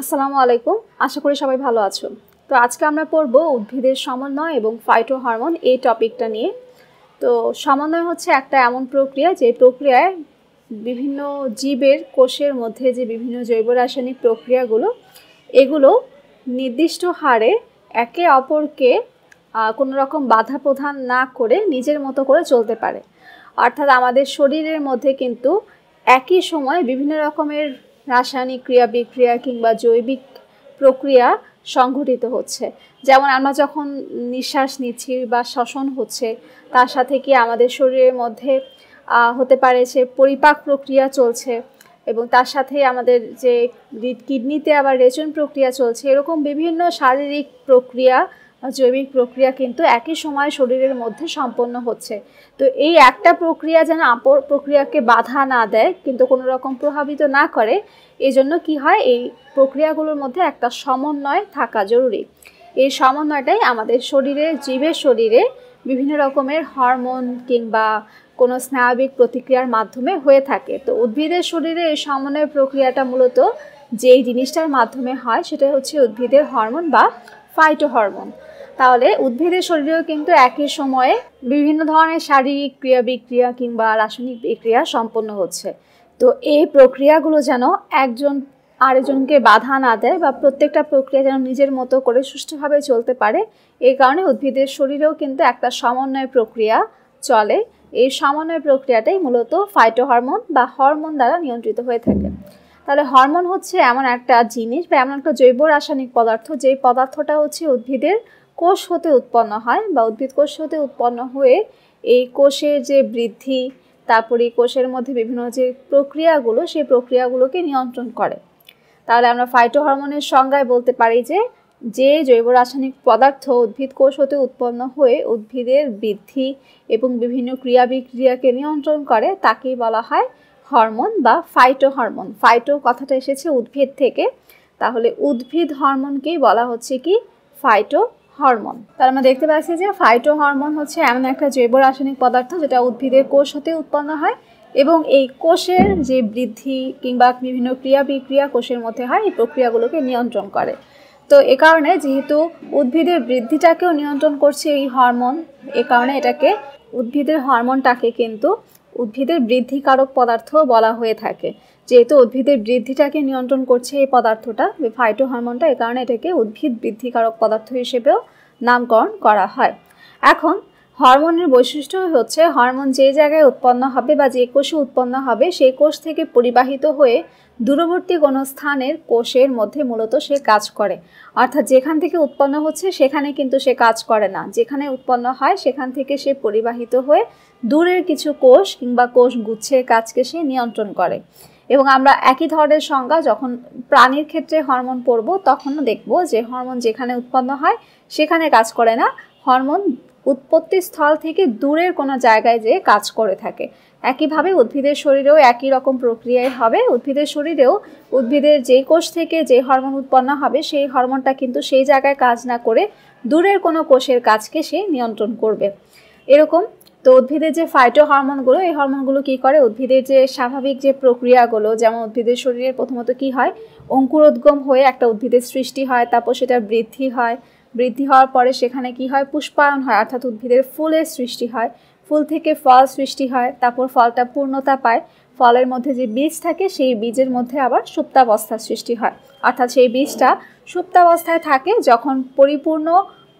আসসালামু আলাইকুম আশা করি সবাই ভালো আছো তো আজকে আমরা পড়ব উদ্ভিদের সমন্বয় এবং ফাইটো হরমোন এই টপিকটা নিয়ে তো সমন্বয় হচ্ছে একটা এমন প্রক্রিয়া যে প্রক্রিয়ায় বিভিন্ন জীবের কোষের মধ্যে যে বিভিন্ন জৈব রাসায়নিক প্রক্রিয়াগুলো এগুলো নির্দিষ্ট হারে একে অপরকে কোনো রকম বাধা প্রদান না করে নিজের মতো করে চলতে পারে অর্থাৎ আমাদের শরীরের মধ্যে কিন্তু একই সময় বিভিন্ন রকমের রাসায়নিক ক্রিয়া বিক্রিয়া কিংবা জৈবিক প্রক্রিয়া সংঘটিত হচ্ছে যেমন আমরা যখন নিঃশ্বাস নিচ্ছি বা শ্বসন হচ্ছে তার সাথে কি আমাদের শরীরের মধ্যে হতে পারে সে পরিপাক প্রক্রিয়া চলছে এবং তার সাথে আমাদের যে কিডনিতে আবার রেচন প্রক্রিয়া চলছে এরকম বিভিন্ন শারীরিক প্রক্রিয়া জৈবিক প্রক্রিয়া কিন্তু একই সময়ে শরীরের মধ্যে সম্পন্ন হচ্ছে তো এই একটা প্রক্রিয়া যেন আপর প্রক্রিয়াকে বাধা না দেয় কিন্তু কোনো রকম প্রভাবিত না করে এই জন্য কী হয় এই প্রক্রিয়াগুলোর মধ্যে একটা সমন্বয় থাকা জরুরি এই সমন্বয়টাই আমাদের শরীরে জীবের শরীরে বিভিন্ন রকমের হরমোন কিংবা কোনো স্নায়বিক প্রতিক্রিয়ার মাধ্যমে হয়ে থাকে তো উদ্ভিদের শরীরে এই সমন্বয় প্রক্রিয়াটা মূলত যেই জিনিসটার মাধ্যমে হয় সেটা হচ্ছে উদ্ভিদের হরমোন বা ফাইটো হরমোন তাহলে উদ্ভিদের শরীরেও কিন্তু একই সময়ে বিভিন্ন ধরনের শারীরিক ক্রিয়া বিক্রিয়া কিংবা রাসায়নিক বিক্রিয়া সম্পন্ন হচ্ছে তো এই প্রক্রিয়াগুলো যেন একজন আরেকজনকে বাধা না দেয় বা প্রত্যেকটা প্রক্রিয়া যেন নিজের মতো করে সুষ্ঠুভাবে চলতে পারে এই কারণে উদ্ভিদের শরীরেও কিন্তু একটা সমন্বয় প্রক্রিয়া চলে এই সমন্বয় প্রক্রিয়াটাই মূলত ফাইটো হরমোন বা হরমোন দ্বারা নিয়ন্ত্রিত হয়ে থাকে তাহলে হরমোন হচ্ছে এমন একটা জিনিস বা এমন একটা জৈব রাসায়নিক পদার্থ যেই পদার্থটা হচ্ছে উদ্ভিদের কোষ হতে উৎপন্ন হয় বা উদ্ভিদ কোষ হতে উৎপন্ন হয়ে এই কোষের যে বৃদ্ধি তারপরে কোষের মধ্যে বিভিন্ন যে প্রক্রিয়াগুলো সেই প্রক্রিয়াগুলোকে নিয়ন্ত্রণ করে তাহলে আমরা ফাইটো হরমোনের সংজ্ঞায় বলতে পারি যে যে জৈব রাসায়নিক পদার্থ উদ্ভিদ কোষ হতে উৎপন্ন হয়ে উদ্ভিদের বৃদ্ধি এবং বিভিন্ন ক্রিয়া বিক্রিয়াকে নিয়ন্ত্রণ করে তাকেই বলা হয় হরমোন বা ফাইটো হরমোন ফাইটো কথাটা এসেছে উদ্ভিদ থেকে তাহলে উদ্ভিদ হরমোনকেই বলা হচ্ছে কি ফাইটো হরমোন তার আমরা দেখতে পাচ্ছি যে ফাইটো হরমোন হচ্ছে এমন একটা জৈব রাসায়নিক পদার্থ যেটা উদ্ভিদের কোষ হতে উৎপন্ন হয় এবং এই কোষের যে বৃদ্ধি কিংবা বিভিন্ন ক্রিয়া বিক্রিয়া কোষের মধ্যে হয় এই প্রক্রিয়াগুলোকে নিয়ন্ত্রণ করে তো এ কারণে যেহেতু উদ্ভিদের বৃদ্ধিটাকেও নিয়ন্ত্রণ করছে এই হরমোন এ কারণে এটাকে উদ্ভিদের হরমোনটাকে কিন্তু উদ্ভিদের বৃদ্ধিকারক পদার্থ বলা হয়ে থাকে যেহেতু উদ্ভিদের বৃদ্ধিটাকে নিয়ন্ত্রণ করছে এই পদার্থটা ফাইটো হরমোনটা এ কারণে এটাকে উদ্ভিদ বৃদ্ধিকারক পদার্থ হিসেবেও নামকরণ করা হয় এখন হরমোনের বৈশিষ্ট্য হচ্ছে হরমোন যে জায়গায় উৎপন্ন হবে বা যে কোষে উৎপন্ন হবে সেই কোষ থেকে পরিবাহিত হয়ে দূরবর্তী কোনো স্থানের কোষের মধ্যে মূলত সে কাজ করে অর্থাৎ যেখান থেকে উৎপন্ন হচ্ছে সেখানে কিন্তু সে কাজ করে না যেখানে উৎপন্ন হয় সেখান থেকে সে পরিবাহিত হয়ে দূরের কিছু কোষ কিংবা কোষ গুচ্ছের কাজকে সে নিয়ন্ত্রণ করে এবং আমরা একই ধরনের সংজ্ঞা যখন প্রাণীর ক্ষেত্রে হরমোন পড়ব তখনও দেখব যে হরমোন যেখানে উৎপন্ন হয় সেখানে কাজ করে না হরমোন উৎপত্তি স্থল থেকে দূরের কোনো জায়গায় যেয়ে কাজ করে থাকে একইভাবে উদ্ভিদের শরীরেও একই রকম প্রক্রিয়ায় হবে উদ্ভিদের শরীরেও উদ্ভিদের যে কোষ থেকে যে হরমোন উৎপন্ন হবে সেই হরমোনটা কিন্তু সেই জায়গায় কাজ না করে দূরের কোনো কোষের কাজকে সে নিয়ন্ত্রণ করবে এরকম তো উদ্ভিদের যে ফাইটো হরমোনগুলো এই হরমোনগুলো কি করে উদ্ভিদের যে স্বাভাবিক যে প্রক্রিয়াগুলো যেমন উদ্ভিদের শরীরে প্রথমত কি হয় অঙ্কুরোদ্গম হয়ে একটা উদ্ভিদের সৃষ্টি হয় তারপর সেটার বৃদ্ধি হয় বৃদ্ধি হওয়ার পরে সেখানে কি হয় পুষ্পায়ন হয় অর্থাৎ উদ্ভিদের ফুলের সৃষ্টি হয় ফুল থেকে ফল সৃষ্টি হয় তারপর ফলটা পূর্ণতা পায় ফলের মধ্যে যে বীজ থাকে সেই বীজের মধ্যে আবার সুপ্তাবস্থার সৃষ্টি হয় অর্থাৎ সেই বীজটা সুপ্তাবস্থায় থাকে যখন পরিপূর্ণ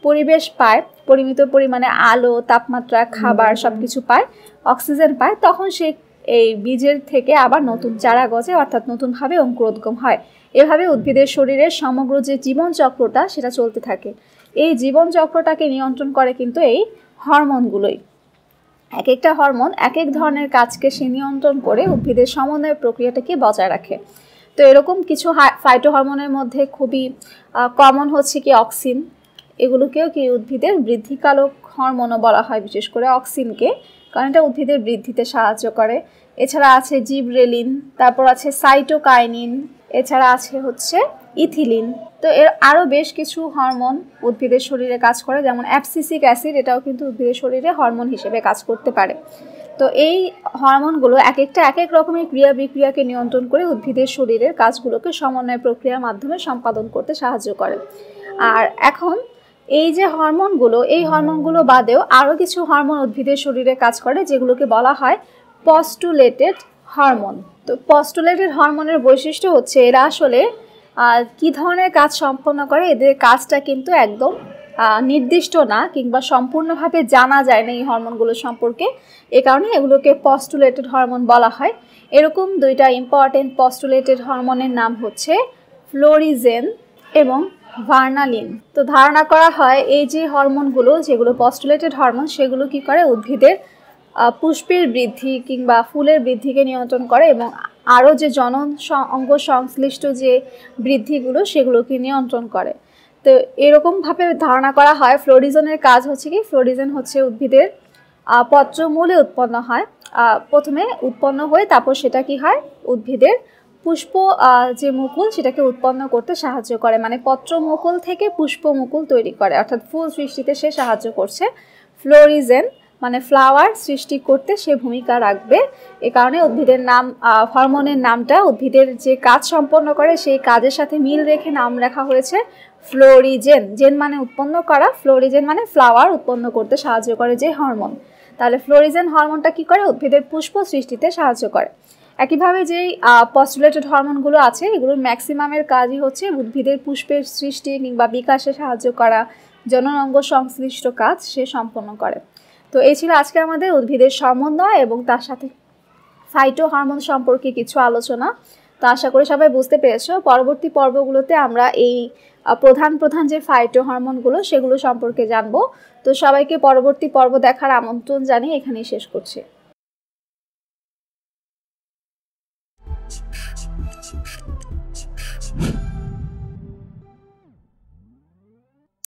পরিবেশ পায় পরিমিত পরিমাণে আলো তাপমাত্রা খাবার সব কিছু পায় অক্সিজেন পায় তখন সে এই বীজের থেকে আবার নতুন চারা গজে অর্থাৎ নতুনভাবে অঙ্কুরোদ্গম হয় এভাবে উদ্ভিদের শরীরের সমগ্র যে জীবনচক্রটা সেটা চলতে থাকে এই জীবন চক্রটাকে নিয়ন্ত্রণ করে কিন্তু এই হরমোনগুলোই এক একটা হরমোন এক এক ধরনের কাজকে সে নিয়ন্ত্রণ করে উদ্ভিদের সমন্বয় প্রক্রিয়াটাকে বজায় রাখে তো এরকম কিছু ফাইটো হরমোনের মধ্যে খুবই কমন হচ্ছে কি অক্সিন এগুলোকেও কি উদ্ভিদের বৃদ্ধিকালক হরমোনও বলা হয় বিশেষ করে অক্সিনকে কারণ এটা উদ্ভিদের বৃদ্ধিতে সাহায্য করে এছাড়া আছে জিবরেলিন তারপর আছে সাইটোকাইনিন এছাড়া আছে হচ্ছে ইথিলিন তো এর আরও বেশ কিছু হরমোন উদ্ভিদের শরীরে কাজ করে যেমন অ্যাপসিসিক অ্যাসিড এটাও কিন্তু উদ্ভিদের শরীরে হরমোন হিসেবে কাজ করতে পারে তো এই হরমোনগুলো এক একটা এক এক রকমের ক্রিয়া বিক্রিয়াকে নিয়ন্ত্রণ করে উদ্ভিদের শরীরের কাজগুলোকে সমন্বয় প্রক্রিয়ার মাধ্যমে সম্পাদন করতে সাহায্য করে আর এখন এই যে হরমোনগুলো এই হরমোনগুলো বাদেও আরও কিছু হরমোন উদ্ভিদের শরীরে কাজ করে যেগুলোকে বলা হয় পস্টুলেটেড হরমোন তো পস্টুলেটেড হরমোনের বৈশিষ্ট্য হচ্ছে এরা আসলে কি ধরনের কাজ সম্পন্ন করে এদের কাজটা কিন্তু একদম নির্দিষ্ট না কিংবা সম্পূর্ণভাবে জানা যায় না এই হরমোনগুলো সম্পর্কে এ কারণে এগুলোকে পস্টুলেটেড হরমোন বলা হয় এরকম দুইটা ইম্পর্টেন্ট পস্টুলেটেড হরমোনের নাম হচ্ছে ফ্লোরিজেন এবং ভার্নালিন তো ধারণা করা হয় এই যে হরমোনগুলো যেগুলো পস্টুলেটেড হরমোন সেগুলো কি করে উদ্ভিদের পুষ্পের বৃদ্ধি কিংবা ফুলের বৃদ্ধিকে নিয়ন্ত্রণ করে এবং আরও যে অঙ্গ সংশ্লিষ্ট যে বৃদ্ধিগুলো সেগুলোকে নিয়ন্ত্রণ করে তো এরকমভাবে ধারণা করা হয় ফ্লোরিজনের কাজ হচ্ছে কি ফ্লোরিজন হচ্ছে উদ্ভিদের পত্রমূলে উৎপন্ন হয় প্রথমে উৎপন্ন হয়ে তারপর সেটা কি হয় উদ্ভিদের পুষ্প যে মুকুল সেটাকে উৎপন্ন করতে সাহায্য করে মানে পত্র মুকুল থেকে পুষ্প মুকুল তৈরি করে অর্থাৎ ফুল সৃষ্টিতে সে সাহায্য করছে ফ্লোরিজেন মানে ফ্লাওয়ার সৃষ্টি করতে সে ভূমিকা রাখবে এ কারণে উদ্ভিদের নাম হরমোনের নামটা উদ্ভিদের যে কাজ সম্পন্ন করে সেই কাজের সাথে মিল রেখে নাম রাখা হয়েছে ফ্লোরিজেন জেন মানে উৎপন্ন করা ফ্লোরিজেন মানে ফ্লাওয়ার উৎপন্ন করতে সাহায্য করে যে হরমোন তাহলে ফ্লোরিজেন হরমোনটা কি করে উদ্ভিদের পুষ্প সৃষ্টিতে সাহায্য করে একইভাবে যেই পস্টুলেটেড হরমোনগুলো আছে এগুলোর ম্যাক্সিমামের কাজই হচ্ছে উদ্ভিদের পুষ্পের সৃষ্টি কিংবা বিকাশে সাহায্য করা জননঙ্গ সংশ্লিষ্ট কাজ সে সম্পন্ন করে তো এই ছিল আজকে আমাদের উদ্ভিদের সমন্বয় এবং তার সাথে ফাইটো হরমোন সম্পর্কে কিছু আলোচনা তো আশা করি সবাই বুঝতে পেরেছ পরবর্তী পর্বগুলোতে আমরা এই প্রধান প্রধান যে ফাইটো হরমোনগুলো সেগুলো সম্পর্কে জানবো তো সবাইকে পরবর্তী পর্ব দেখার আমন্ত্রণ জানিয়ে এখানেই শেষ করছি